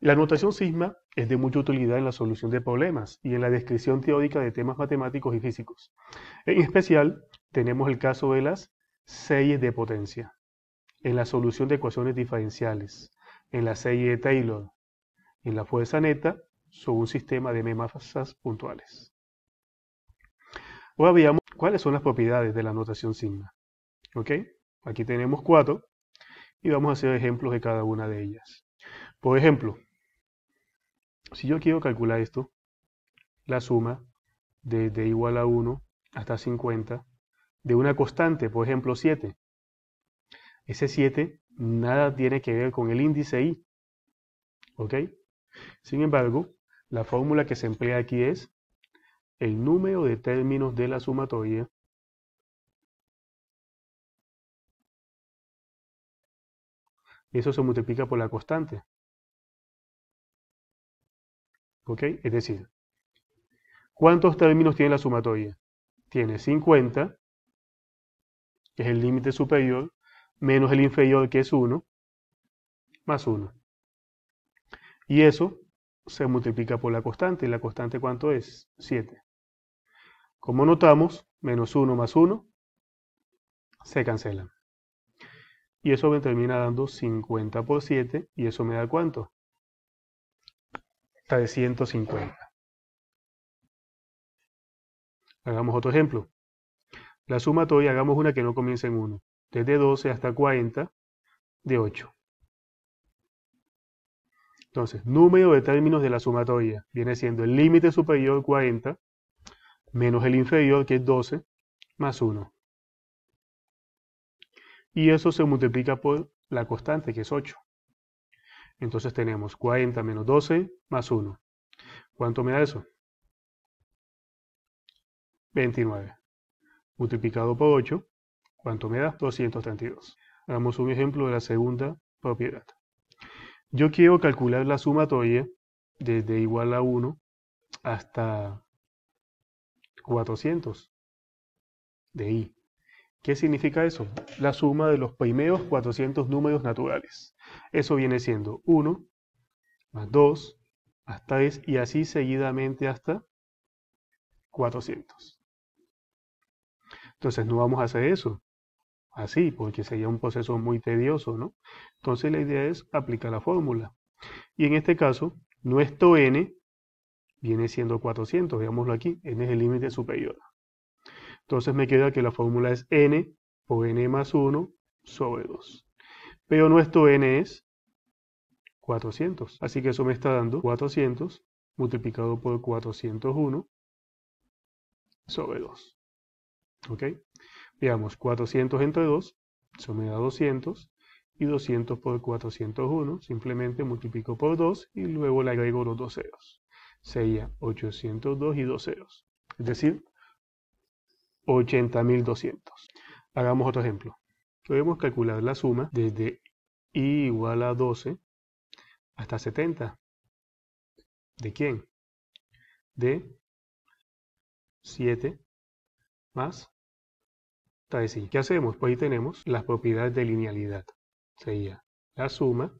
La notación sigma es de mucha utilidad en la solución de problemas y en la descripción teórica de temas matemáticos y físicos. En especial, tenemos el caso de las series de potencia, en la solución de ecuaciones diferenciales, en la serie de Taylor, en la fuerza neta sobre un sistema de masas puntuales. Ahora veamos cuáles son las propiedades de la notación sigma. ¿Ok? Aquí tenemos cuatro y vamos a hacer ejemplos de cada una de ellas. Por ejemplo, si yo quiero calcular esto, la suma de igual a 1 hasta 50 de una constante, por ejemplo 7. Ese 7 nada tiene que ver con el índice i. ¿Ok? Sin embargo, la fórmula que se emplea aquí es el número de términos de la sumatoria eso se multiplica por la constante. ¿Ok? Es decir, ¿cuántos términos tiene la sumatoria? Tiene 50, que es el límite superior, menos el inferior, que es 1, más 1. Y eso se multiplica por la constante. ¿Y la constante cuánto es? 7. Como notamos, menos 1 más 1 se cancelan. Y eso me termina dando 50 por 7. ¿Y eso me da cuánto? hasta de 150. Hagamos otro ejemplo. La sumatoria, hagamos una que no comience en 1. Desde 12 hasta 40, de 8. Entonces, número de términos de la sumatoria viene siendo el límite superior 40 menos el inferior que es 12 más 1. Y eso se multiplica por la constante que es 8. Entonces tenemos 40 menos 12 más 1. ¿Cuánto me da eso? 29. Multiplicado por 8, ¿cuánto me da? 232. Hagamos un ejemplo de la segunda propiedad. Yo quiero calcular la sumatoria desde igual a 1 hasta 400 de i. ¿Qué significa eso? La suma de los primeros 400 números naturales. Eso viene siendo 1 más 2 hasta 3 y así seguidamente hasta 400. Entonces no vamos a hacer eso así, porque sería un proceso muy tedioso, ¿no? Entonces la idea es aplicar la fórmula. Y en este caso, nuestro n viene siendo 400, veámoslo aquí, n es el límite superior. Entonces me queda que la fórmula es n o n más 1 sobre 2. Pero nuestro n es 400. Así que eso me está dando 400 multiplicado por 401 sobre 2. ¿Ok? Veamos, 400 entre 2, eso me da 200. Y 200 por 401, simplemente multiplico por 2 y luego le agrego los dos ceros. Sería 802 y dos ceros. Es decir, 80.200. Hagamos otro ejemplo. Podemos calcular la suma desde i igual a 12 hasta 70. ¿De quién? De 7 más 3 ¿Qué hacemos? Pues ahí tenemos las propiedades de linealidad. Sería la suma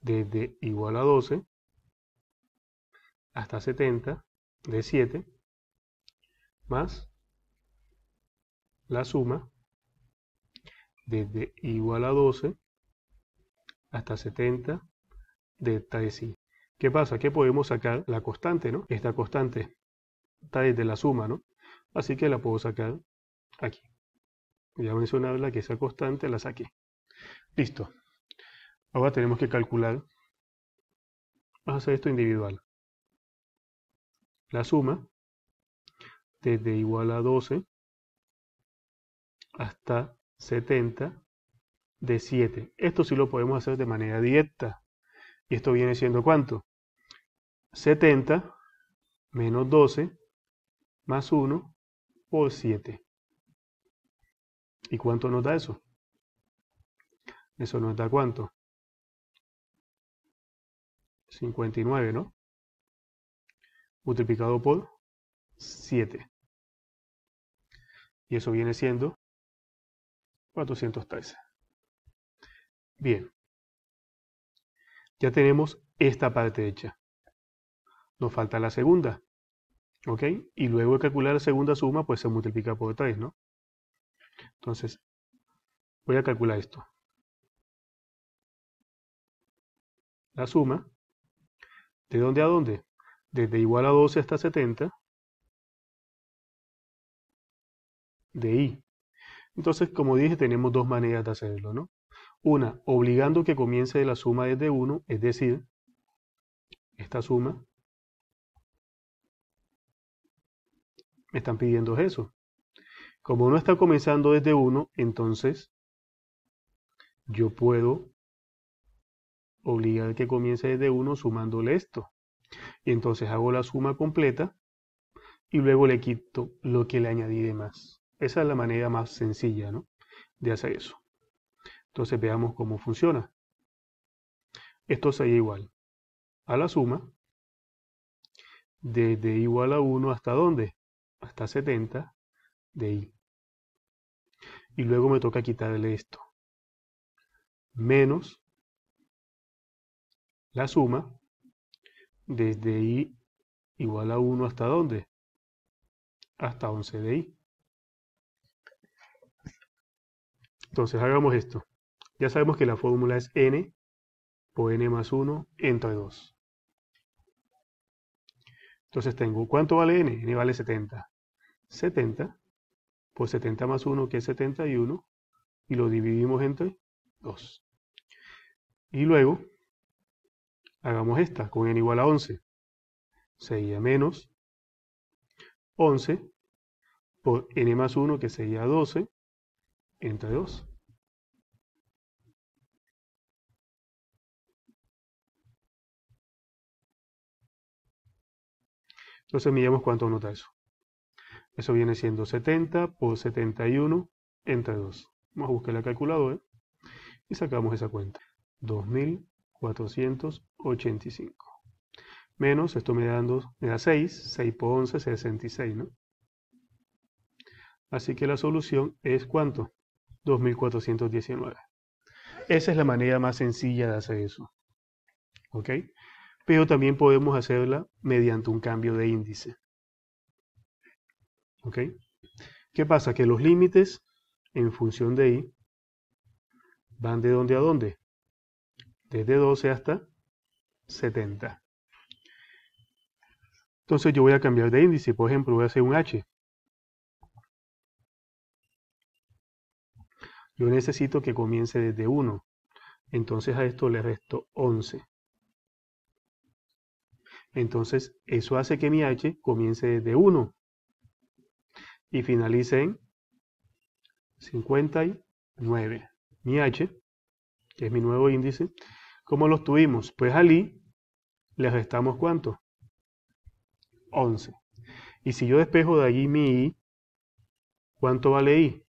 desde igual a 12 hasta 70 de 7 más la suma desde igual a 12 hasta 70 de de sí. ¿Qué pasa? Que podemos sacar la constante, ¿no? Esta constante está desde la suma, ¿no? Así que la puedo sacar aquí. Ya la que esa constante la saqué. Listo. Ahora tenemos que calcular. Vamos a hacer esto individual la suma desde igual a 12 hasta 70 de 7. Esto sí lo podemos hacer de manera directa. ¿Y esto viene siendo cuánto? 70 menos 12 más 1 por 7. ¿Y cuánto nos da eso? Eso nos da cuánto? 59, ¿no? multiplicado por 7. Y eso viene siendo 413. Bien. Ya tenemos esta parte hecha. Nos falta la segunda. ¿Ok? Y luego de calcular la segunda suma, pues se multiplica por 3, ¿no? Entonces, voy a calcular esto. La suma, ¿de dónde a dónde? desde igual a 12 hasta 70 de i. Entonces, como dije, tenemos dos maneras de hacerlo, ¿no? Una, obligando que comience de la suma desde 1, es decir, esta suma, me están pidiendo eso. Como no está comenzando desde 1, entonces yo puedo obligar que comience desde 1 sumándole esto. Y entonces hago la suma completa y luego le quito lo que le añadí de más. Esa es la manera más sencilla ¿no? de hacer eso. Entonces veamos cómo funciona. Esto sería igual a la suma desde igual a 1 hasta dónde? Hasta 70 de i. Y luego me toca quitarle esto. Menos la suma desde i igual a 1 hasta dónde? Hasta 11 de i. Entonces hagamos esto. Ya sabemos que la fórmula es n por n más 1 entre 2. Entonces tengo, ¿cuánto vale n? n vale 70. 70 por 70 más 1 que es 71 y lo dividimos entre 2. Y luego Hagamos esta, con n igual a 11. sería menos 11 por n más 1 que sería 12 entre 2. Entonces miramos cuánto nota eso. Eso viene siendo 70 por 71 entre 2. Vamos a buscar la calculadora y sacamos esa cuenta. 2000 485. Menos, esto me, da 6, 6 por 11, 66, ¿no? Así que la solución es ¿cuánto? 2419. Esa es la manera más sencilla de hacer eso. ¿Ok? Pero también podemos hacerla mediante un cambio de índice. ¿Ok? ¿Qué pasa? Que los límites en función de i van de dónde a dónde? desde 12 hasta 70. Entonces yo voy a cambiar de índice, por ejemplo, voy a hacer un H. Yo necesito que comience desde 1. Entonces a esto le resto 11. Entonces eso hace que mi H comience desde 1 y finalice en 59. Mi H que es mi nuevo índice, ¿cómo los tuvimos? Pues al i le restamos cuánto? 11. Y si yo despejo de allí mi i, ¿cuánto vale i?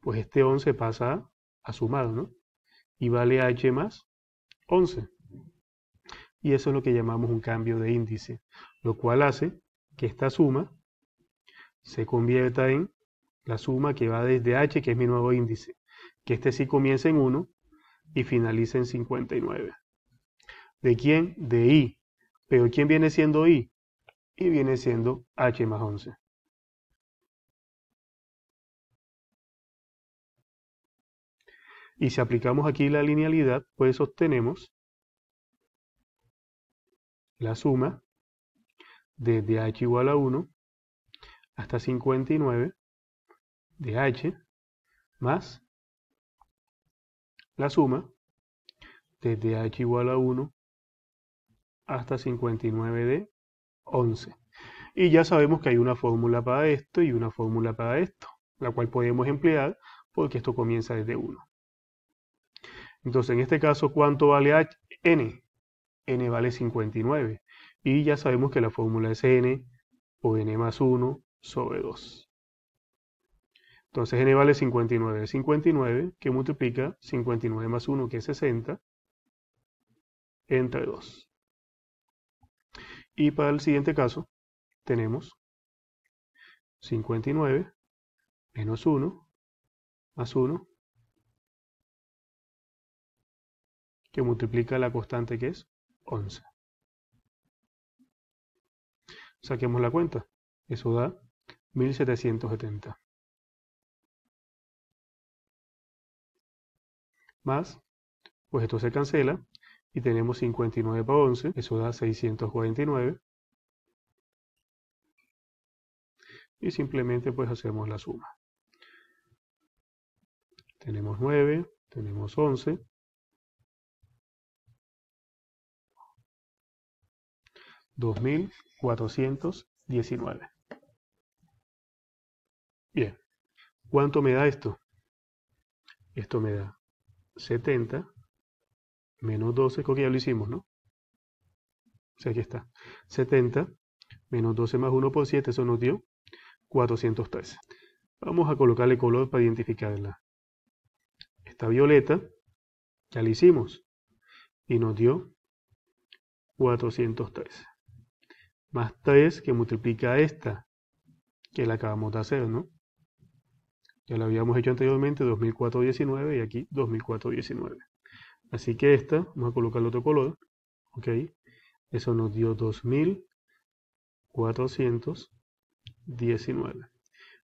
Pues este 11 pasa a, sumado, ¿no? Y vale h más 11. Y eso es lo que llamamos un cambio de índice, lo cual hace que esta suma se convierta en la suma que va desde h, que es mi nuevo índice, que este sí comienza en 1 y finaliza en 59. ¿De quién? De I. Pero ¿quién viene siendo I? Y viene siendo H más 11. Y si aplicamos aquí la linealidad, pues obtenemos la suma desde h igual a 1 hasta 59 de h más la suma desde h igual a 1 hasta 59 de 11. Y ya sabemos que hay una fórmula para esto y una fórmula para esto, la cual podemos emplear porque esto comienza desde 1. Entonces, en este caso, ¿cuánto vale h? n. n vale 59. Y ya sabemos que la fórmula es n por n más 1 sobre 2. Entonces n vale 59. 59 que multiplica 59 más 1 que es 60 entre 2. Y para el siguiente caso tenemos 59 menos 1 más 1 que multiplica la constante que es 11. Saquemos la cuenta. Eso da 1770. más, pues esto se cancela y tenemos 59 para 11, eso da 649. Y simplemente pues hacemos la suma. Tenemos 9, tenemos 11. 2.419. Bien. ¿Cuánto me da esto? Esto me da 70 menos 12, creo que ya lo hicimos, ¿no? O sea, aquí está. 70 menos 12 más 1 por 7, eso nos dio 413. Vamos a colocarle color para identificarla. Esta violeta, ya la hicimos, y nos dio 413. Más 3 que multiplica esta, que la acabamos de hacer, ¿no? Ya lo habíamos hecho anteriormente 2004 y aquí 2004 Así que esta, vamos a colocar el otro color. Ok. Eso nos dio 2419.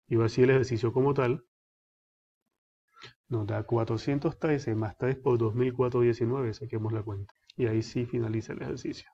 Y va así el ejercicio como tal. Nos da 413 más 3 por 2419. Saquemos la cuenta. Y ahí sí finaliza el ejercicio.